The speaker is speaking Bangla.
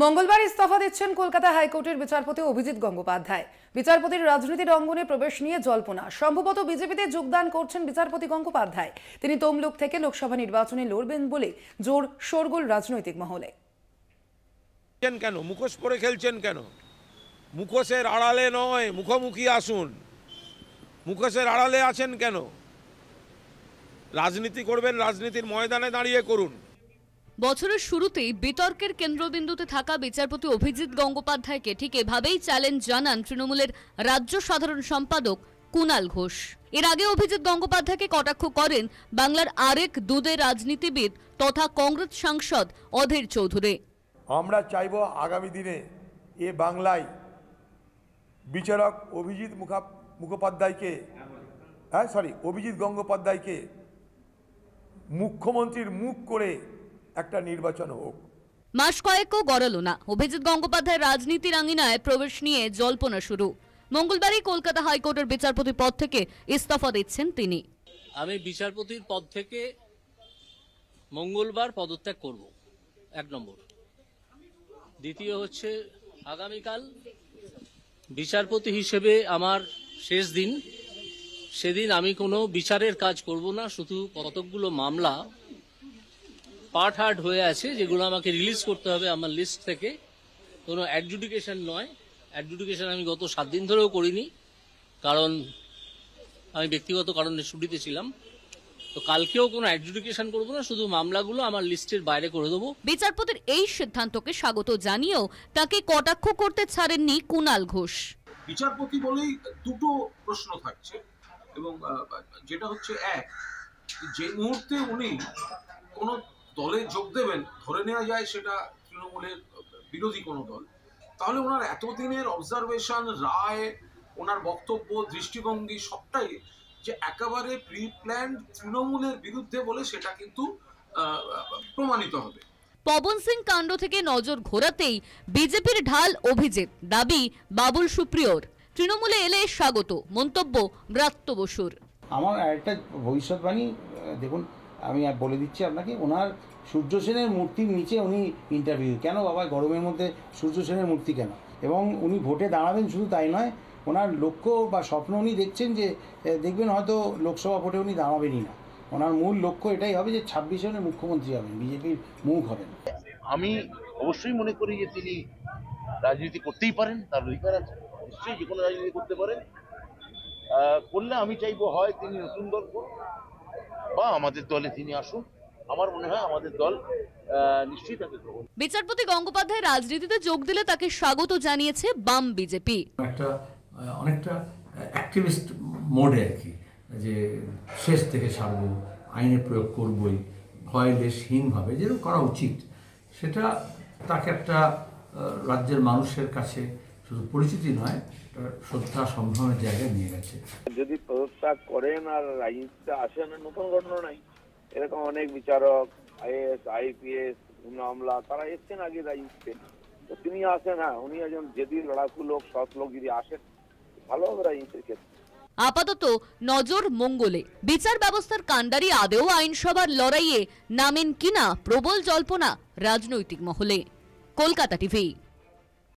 মঙ্গলবার ইস্তফা দিচ্ছেন কলকাতা হাইকোর্টের বিচারপতি অভিজিৎ গঙ্গোপাধ্যায় বিচারপতির রাজনীতির অঙ্গনে প্রবেশ নিয়ে জল্পনা সম্ভবত বিজেপিতে যোগদান করছেন বিচারপতি গঙ্গোপাধ্যায় তিনি তমলুক থেকে লোকসভা নির্বাচনে লড়বেন বলে জোর শোরগোল রাজনৈতিক মহলে কেন মুখোশ পরে খেলছেন কেন মুখোশের আড়ালে নয় মুখোমুখি আসুন মুখোশের আড়ালে আছেন কেন রাজনীতি করবেন রাজনীতির ময়দানে দাঁড়িয়ে করুন বছরের শুরুতেই বিতর্কের কেন্দ্রবিন্দুতে থাকা বিচারপতি অভিজিৎ গঙ্গোপাধ্যায়কে ঠিক এভাবেই চ্যালেঞ্জ জানান তৃণমূলের রাজ্য সাধারণ সম্পাদক কুনাল ঘোষ এর আগে অভিজিৎ গঙ্গোপাধ্যায়কে কটাক্ষ করেন বাংলার আরেক দুদের রাজনীতিবিদ তথা কংগ্রেস সাংসদ অধীর চৌধুরী আমরা চাইব আগামী দিনে এ বাংলায় বিচারক অভিজিৎ মুখোপাধ্যায়কে হ্যাঁ সরি অভিজিৎ গঙ্গোপাধ্যায়কে মুখ্যমন্ত্রীর মুখ করে একটা নির্বাচন হোক মাস কয়েকও গড়ালো না অভিজিৎ গঙ্গোপাধ্যায় রাজনীতির আঙিনায় প্রবেশ নিয়ে জল্পনা শুরু মঙ্গলবারই কলকাতা হাইকোর্টের বিচারপতি পদ থেকে ইস্তফা দিচ্ছেন তিনি আমি বিচারপতির পদ থেকে মঙ্গলবার পদত্যাগ করব এক নম্বর দ্বিতীয় হচ্ছে আগামীকাল বিচারপতি হিসেবে আমার শেষ দিন সেদিন আমি কোনো বিচারের কাজ করব না শুধু কতকগুলো মামলা পার্ট হার্ড হয়ে আছে যেগুলো আমাকে রিলিজ করতে হবে আমার লিস্ট থেকে কোনো অ্যাডজুডিকেশন নয় অ্যাডজুডিকেশন আমি গত সাত দিন ধরেও করিনি কারণ আমি ব্যক্তিগত কারণে ছুটিতে ছিলাম তো কালকেও কোনো অ্যাডজুডিকেশন করব না শুধু মামলাগুলো আমার লিস্টের বাইরে করে দেবো বিচারপতির এই সিদ্ধান্তকে স্বাগত জানিয়েও তাকে কটাক্ষ করতে ছাড়েননি কুণাল ঘোষ বিচারপতি বলেই দুটো প্রশ্ন থাকছে এবং যেটা হচ্ছে এক যে মুহূর্তে উনি কোনো দলে যোগ দেবেন ধরে নেওয়া যায় সেটা তৃণমূলের বিরোধী কোনো দল তাহলে ওনার এতদিনের অবজারভেশন রায় ওনার বক্তব্য দৃষ্টিভঙ্গি সবটাই যে একেবারে প্রি প্ল্যান তৃণমূলের বিরুদ্ধে বলে সেটা কিন্তু প্রমাণিত হবে পবন সিং কাণ্ড থেকে নজর ঘোরাতেই বিজেপির ঢাল অভিজিৎ দাবি বাবুল সুপ্রিয়র তৃণমূলে এলে স্বাগত মন্তব্য ব্রাত্য বসুর আমার একটা ভবিষ্যৎবাণী দেখুন আমি আর বলে দিচ্ছি আপনাকে ওনার সূর্য সেনের মূর্তির নিচে উনি ইন্টারভিউ কেন বাবা গরমের মধ্যে সূর্য সেনের মূর্তি কেন এবং উনি ভোটে দাঁড়াবেন শুধু তাই নয় ওনার লক্ষ্য বা স্বপ্ন উনি দেখছেন যে দেখবেন হয়তো লোকসভা ভোটে উনি দাঁড়াবেনই না ওনার মূল লক্ষ্য এটাই হবে যে ছাব্বিশে জনের মুখ্যমন্ত্রী হবেন বিজেপির মুখ হবেন আমি অবশ্যই মনে করি যে তিনি রাজনীতি করতেই পারেন তার অধিকার আছে নিশ্চয়ই যে কোনো রাজনীতি করতে পারেন করলে আমি চাইবো হয় তিনি নতুন করুন বা আমাদের দলে তিনি আসুন আমার মনে হয় আমাদের দল নিশ্চয়ই তাকে গ্রহণ বিচারপতি গঙ্গোপাধ্যায় রাজনীতিতে যোগ দিলে তাকে স্বাগত জানিয়েছে বাম বিজেপি একটা অনেকটা অ্যাক্টিভিস্ট মোডে আর কি যে শেষ থেকে সারব আইনে প্রয়োগ করবই ভয় ভয়লেসহীনভাবে যেরকম করা উচিত সেটা তাকে একটা রাজ্যের মানুষের কাছে শুধু পরিচিতি নয় শ্রদ্ধা সম্ভ্রমের জায়গায় নিয়ে গেছে যদি পদত্যাগ করেন আর রাজনীতিতে আসেন নতুন ঘটনা নাই এরকম অনেক বিচারক আইএস আইপিএস মামলা তারা এসছেন আগে রাজনীতিতে তো তিনি আসেন হ্যাঁ উনি একজন যদি লড়াকু লোক সৎ লোক যদি আসেন ভালো হবে রাজনীতির ক্ষেত্রে আপাতত নজর মঙ্গলে বিচার ব্যবস্থার কাণ্ডারি আদেও আইনসভার লড়াইয়ে নামেন কিনা প্রবল জল্পনা রাজনৈতিক মহলে কলকাতা টিভি